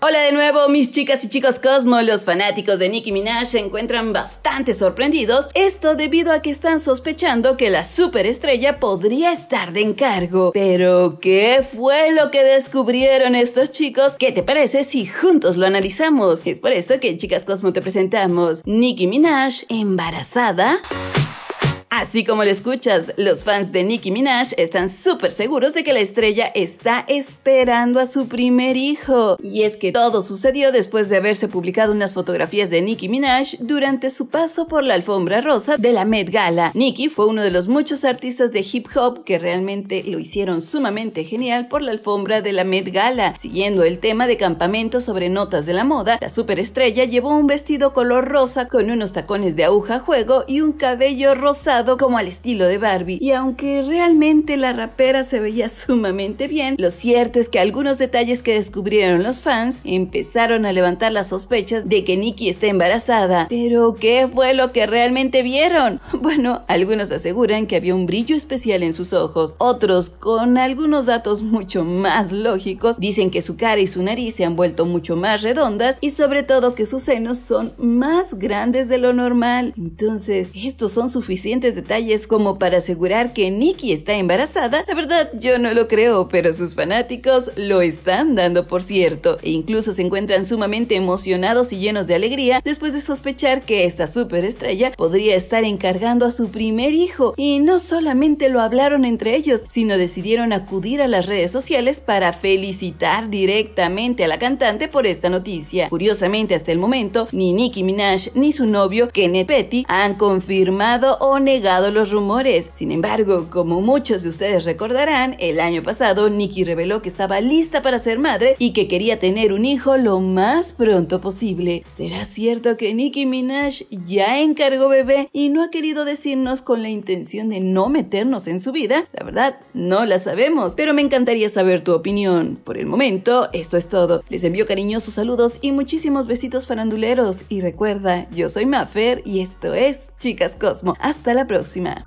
Hola de nuevo, mis chicas y chicos Cosmo, los fanáticos de Nicki Minaj se encuentran bastante sorprendidos, esto debido a que están sospechando que la superestrella podría estar de encargo. Pero, ¿qué fue lo que descubrieron estos chicos? ¿Qué te parece si juntos lo analizamos? Es por esto que, chicas Cosmo, te presentamos Nicki Minaj embarazada. Así como lo escuchas, los fans de Nicki Minaj están súper seguros de que la estrella está esperando a su primer hijo. Y es que todo sucedió después de haberse publicado unas fotografías de Nicki Minaj durante su paso por la alfombra rosa de la Met Gala. Nicki fue uno de los muchos artistas de hip hop que realmente lo hicieron sumamente genial por la alfombra de la Met Gala. Siguiendo el tema de campamento sobre notas de la moda, la superestrella llevó un vestido color rosa con unos tacones de aguja juego y un cabello rosado como al estilo de Barbie y aunque realmente la rapera se veía sumamente bien, lo cierto es que algunos detalles que descubrieron los fans empezaron a levantar las sospechas de que Nicki está embarazada. Pero ¿qué fue lo que realmente vieron? Bueno, algunos aseguran que había un brillo especial en sus ojos, otros con algunos datos mucho más lógicos dicen que su cara y su nariz se han vuelto mucho más redondas y sobre todo que sus senos son más grandes de lo normal. Entonces, ¿estos son suficientes detalles como para asegurar que Nicki está embarazada, la verdad yo no lo creo, pero sus fanáticos lo están dando por cierto e incluso se encuentran sumamente emocionados y llenos de alegría después de sospechar que esta superestrella podría estar encargando a su primer hijo y no solamente lo hablaron entre ellos, sino decidieron acudir a las redes sociales para felicitar directamente a la cantante por esta noticia. Curiosamente hasta el momento, ni Nicki Minaj ni su novio Kenneth Petty han confirmado o negado los rumores. Sin embargo, como muchos de ustedes recordarán, el año pasado Nicki reveló que estaba lista para ser madre y que quería tener un hijo lo más pronto posible. ¿Será cierto que Nicki Minaj ya encargó bebé y no ha querido decirnos con la intención de no meternos en su vida? La verdad, no la sabemos, pero me encantaría saber tu opinión. Por el momento, esto es todo. Les envío cariñosos saludos y muchísimos besitos faranduleros. Y recuerda, yo soy Maffer y esto es Chicas Cosmo. Hasta la próxima. próxima.